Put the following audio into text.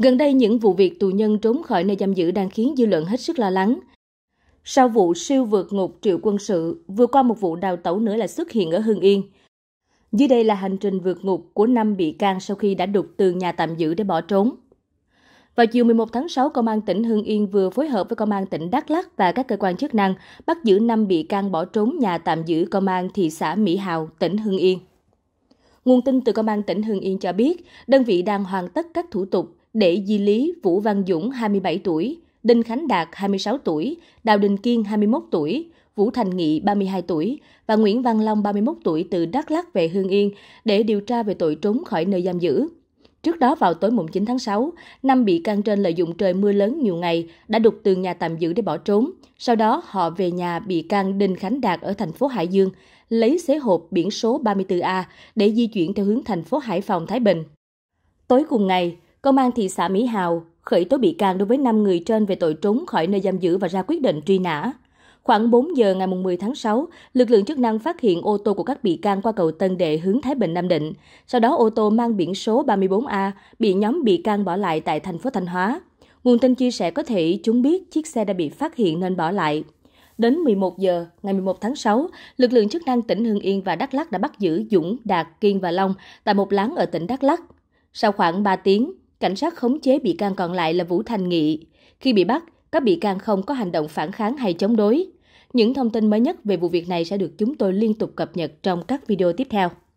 Gần đây, những vụ việc tù nhân trốn khỏi nơi giam giữ đang khiến dư luận hết sức lo lắng. Sau vụ siêu vượt ngục triệu quân sự, vừa qua một vụ đào tẩu nữa là xuất hiện ở Hưng Yên. Dưới đây là hành trình vượt ngục của 5 bị can sau khi đã đục tường nhà tạm giữ để bỏ trốn. Vào chiều 11 tháng 6, Công an tỉnh Hưng Yên vừa phối hợp với Công an tỉnh Đắk Lắk và các cơ quan chức năng bắt giữ 5 bị can bỏ trốn nhà tạm giữ Công an thị xã Mỹ Hào, tỉnh Hưng Yên. Nguồn tin từ Công an tỉnh Hưng Yên cho biết, đơn vị đang hoàn tất các thủ tục để di lý Vũ Văn Dũng 27 tuổi, Đinh Khánh Đạt 26 tuổi, Đào Đình Kiên 21 tuổi, Vũ Thành Nghị 32 tuổi và Nguyễn Văn Long 31 tuổi từ Đắk Lắc về Hương Yên để điều tra về tội trốn khỏi nơi giam giữ. Trước đó vào tối mùng 9 tháng 6, năm bị can trên lợi dụng trời mưa lớn nhiều ngày đã đục tường nhà tạm giữ để bỏ trốn. Sau đó họ về nhà bị can Đinh Khánh Đạt ở thành phố Hải Dương, lấy xế hộp biển số 34A để di chuyển theo hướng thành phố Hải Phòng Thái Bình. Tối cùng ngày, Công an thị xã Mỹ Hào khởi tố bị can đối với 5 người trên về tội trốn khỏi nơi giam giữ và ra quyết định truy nã. Khoảng 4 giờ ngày 10 tháng 6, lực lượng chức năng phát hiện ô tô của các bị can qua cầu Tân Đệ hướng Thái Bình Nam Định. Sau đó ô tô mang biển số 34A bị nhóm bị can bỏ lại tại thành phố Thanh Hóa. Nguồn tin chia sẻ có thể chúng biết chiếc xe đã bị phát hiện nên bỏ lại. Đến 11 giờ ngày 11 tháng 6, lực lượng chức năng tỉnh Hưng Yên và Đắk Lắc đã bắt giữ Dũng, Đạt, Kiên và Long tại một láng ở tỉnh Đắk Lắc. Sau khoảng 3 tiếng, cảnh sát khống chế bị can còn lại là Vũ Thành Nghị. Khi bị bắt, các bị can không có hành động phản kháng hay chống đối. Những thông tin mới nhất về vụ việc này sẽ được chúng tôi liên tục cập nhật trong các video tiếp theo.